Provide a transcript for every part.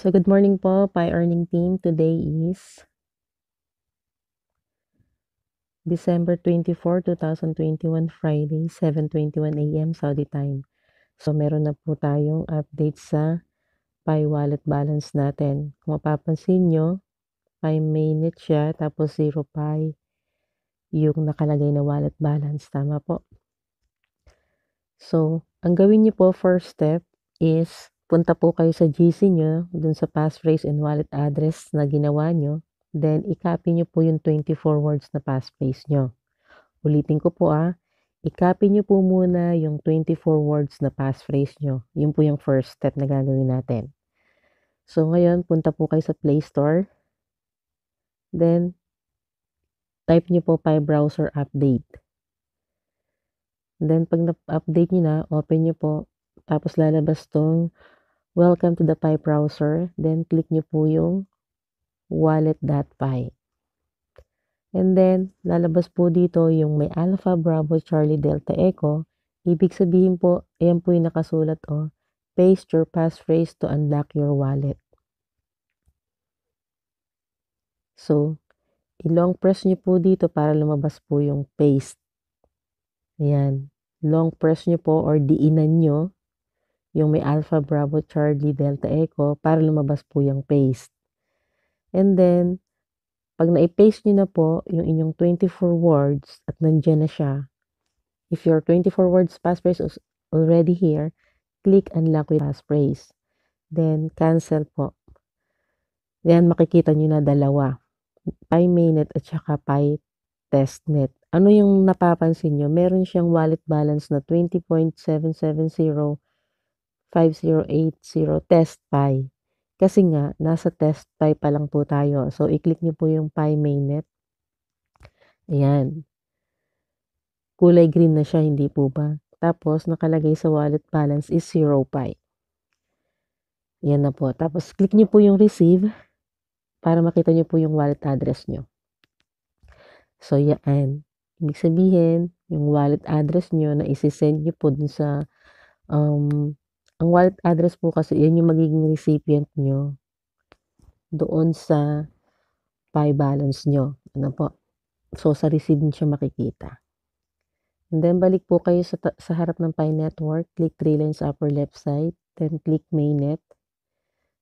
So, good morning po, Pi Earning Team. Today is December 24, 2021, Friday, 7.21 a.m. Saudi time. So, meron na po tayong update sa Pi Wallet balance natin. Kung mapapansin nyo, Pi mainnet siya, tapos 0 Pi yung nakalagay na wallet balance. Tama po. So, ang gawin niyo po, first step is punta po kayo sa GC nyo, dun sa passphrase and wallet address na ginawa nyo, then i-copy nyo po yung 24 words na passphrase nyo. Ulitin ko po ah, i-copy nyo po muna yung 24 words na passphrase nyo. Yun po yung first step na gagawin natin. So ngayon, punta po kayo sa Play Store. Then, type nyo po pa browser update. Then, pag na-update nyo na, open nyo po. Tapos lalabas tong Welcome to the Pi browser. Then, click nyo po yung wallet.py. And then, lalabas po dito yung may Alpha, Bravo, Charlie, Delta, Echo. Ibig sabihin po, ayan po yung nakasulat o. Oh, paste your passphrase to unlock your wallet. So, i-long press nyo po dito para lumabas po yung paste. Ayan. Long press nyo po or diinan nyo yung may Alpha, Bravo, Charlie, Delta, Echo para lumabas po yung paste. And then, pag na-paste nyo na po yung inyong 24 words at nandiyan na siya, if your 24 words passphrase is already here, click Unlock with passphrase. Then, cancel po. Yan, makikita nyo na dalawa. PyMaynet at saka PyTestNet. Ano yung napapansin nyo? Meron siyang wallet balance na 20.770 5080 test pi. Kasi nga, nasa test pi pa lang po tayo. So, i-click nyo po yung pi mainnet. Ayan. Kulay green na siya, hindi po ba? Tapos, nakalagay sa wallet balance is 0 pi. Ayan na po. Tapos, click nyo po yung receive para makita nyo po yung wallet address nyo. So, yan. Ibig sabihin, yung wallet address nyo na isi-send nyo po dun sa um, ang wallet address po kasi, yun yung magiging recipient nyo doon sa Pi balance nyo. Ano po? So, sa receive nyo siya makikita. And then, balik po kayo sa, sa harap ng Pi Network. Click three lines upper left side. Then, click mainnet.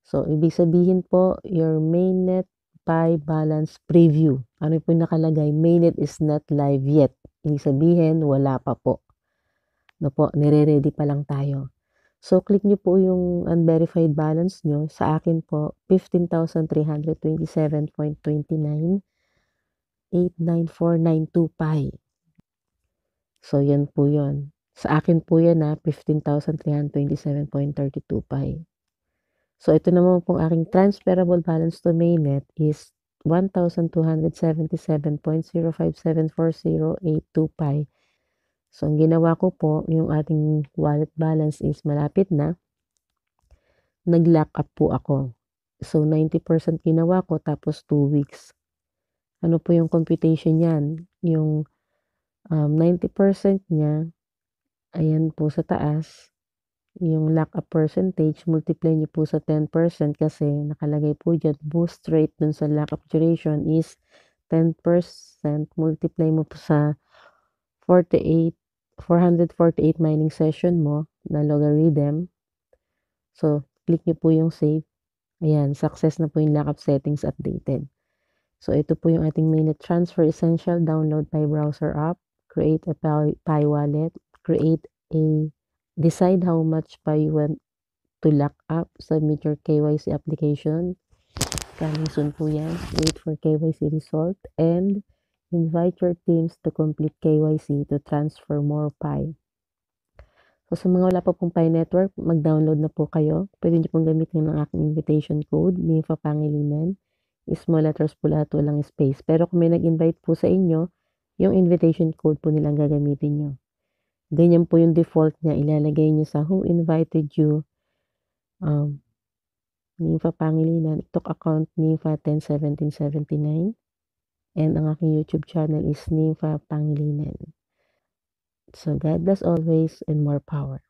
So, ibig sabihin po, your mainnet Pi balance preview. Ano po yung nakalagay? Mainnet is not live yet. Ibig sabihin, wala pa po. No po, nire-ready pa lang tayo. So, click nyo po yung unverified balance nyo. Sa akin po, 15,327.29 894,925. So, yan po yon Sa akin po yan na 15,327.32 pi. So, ito naman pong aking transferable balance to mainnet is 1,277.0574082 pi So, ang ginawa ko po, yung ating wallet balance is malapit na. Nag-lock up po ako. So, 90% ginawa ko tapos 2 weeks. Ano po yung computation niyan? Yung um, 90% niya, ayan po sa taas, yung lock up percentage, multiply niyo po sa 10% kasi nakalagay po dyan, boost rate dun sa lock up duration is 10% multiply mo po sa 48 448 mining session mo na logarithm. So, click nyo po yung save. Ayan, success na po yung lockup settings updated. So, ito po yung ating mainnet transfer essential. Download Pi Browser app. Create a Pi wallet. Create a, decide how much Pi you want to lock up. Submit your KYC application. Coming soon po yan. Wait for KYC result. And, Invite your teams to complete KYC to transfer more Pi. So, sa mga wala pa pong Pi Network, mag-download na po kayo. Pwede nyo pong gamitin ng aking invitation code, Ninfa Pangilinan. Small letters po lahat, walang space. Pero kung may nag-invite po sa inyo, yung invitation code po nilang gagamitin nyo. Ganyan po yung default niya. Ilalagay nyo sa who invited you, um, Ninfa Pangilinan, TikTok account Ninfa 101779. And ang aking YouTube channel is Nympha Pangilinan. So God bless always and more power.